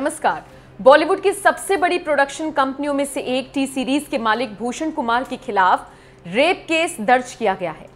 नमस्कार बॉलीवुड की सबसे बड़ी प्रोडक्शन कंपनियों में से एक टी सीरीज के मालिक भूषण कुमार के खिलाफ रेप केस दर्ज किया गया है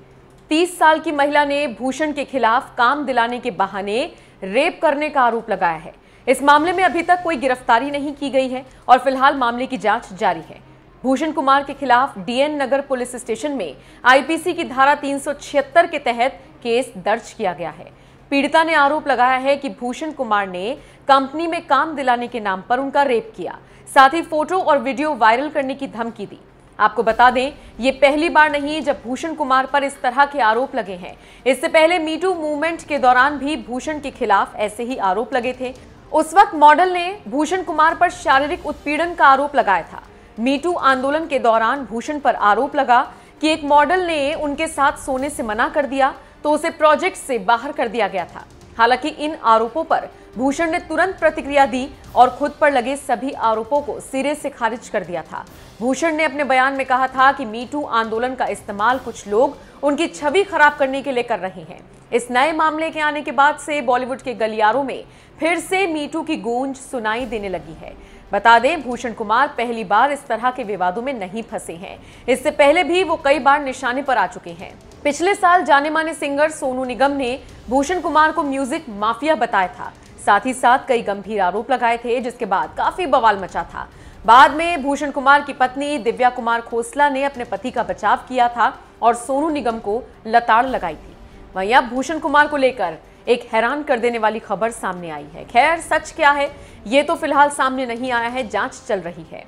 30 साल की महिला ने भूषण के खिलाफ काम दिलाने के बहाने रेप करने का आरोप लगाया है इस मामले में अभी तक कोई गिरफ्तारी नहीं की गई है और फिलहाल मामले की जांच जारी है भूषण कुमार के खिलाफ डीएन नगर पुलिस स्टेशन में आईपीसी की धारा तीन के तहत केस दर्ज किया गया है पीड़िता ने आरोप लगाया है कि भूषण कुमार ने कंपनी में काम दिलाने के नाम पर उनका रेप किया साथ ही फोटो और वीडियो वायरल करने की धमकी दी आपको बता दें ये पहली बार नहीं जब भूषण कुमार पर इस तरह के आरोप लगे हैं इससे पहले मीटू मूवमेंट के दौरान भी भूषण के खिलाफ ऐसे ही आरोप लगे थे उस वक्त मॉडल ने भूषण कुमार पर शारीरिक उत्पीड़न का आरोप लगाया था मीटू आंदोलन के दौरान भूषण पर आरोप लगा कि एक मॉडल ने उनके साथ सोने से मना कर दिया तो उसे प्रोजेक्ट से बाहर कर दिया गया था हालांकि इन आरोपों पर भूषण ने तुरंत प्रतिक्रिया दी और खुद पर लगे सभी आरोपों को सिरे से खारिज कर दिया था भूषण ने अपने बयान में कहा था कि मीटू आंदोलन का इस्तेमाल कुछ लोग उनकी छवि खराब करने के लिए कर रहे हैं इस नए मामले के आने के बाद से बॉलीवुड के गलियारों में फिर से मीटू की गूंज सुनाई देने लगी है बता दें भूषण कुमार पहली बार इस तरह के विवादों में नहीं फंसे हैं इससे पहले भी वो कई बार निशाने पर आ चुके हैं पिछले साल जाने माने सिंगर सोनू निगम ने भूषण कुमार को म्यूजिक माफिया बताया था साथ ही साथ कई गंभीर आरोप लगाए थे जिसके बाद काफी बवाल मचा था बाद में भूषण कुमार की पत्नी दिव्या कुमार खोसला ने अपने पति का बचाव किया था और सोनू निगम को लताड़ लगाई थी वहीं अब भूषण कुमार को लेकर एक हैरान कर देने वाली खबर सामने आई है खैर सच क्या है ये तो फिलहाल सामने नहीं आया है जांच चल रही है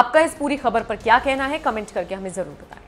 आपका इस पूरी खबर पर क्या कहना है कमेंट करके हमें जरूर बताएं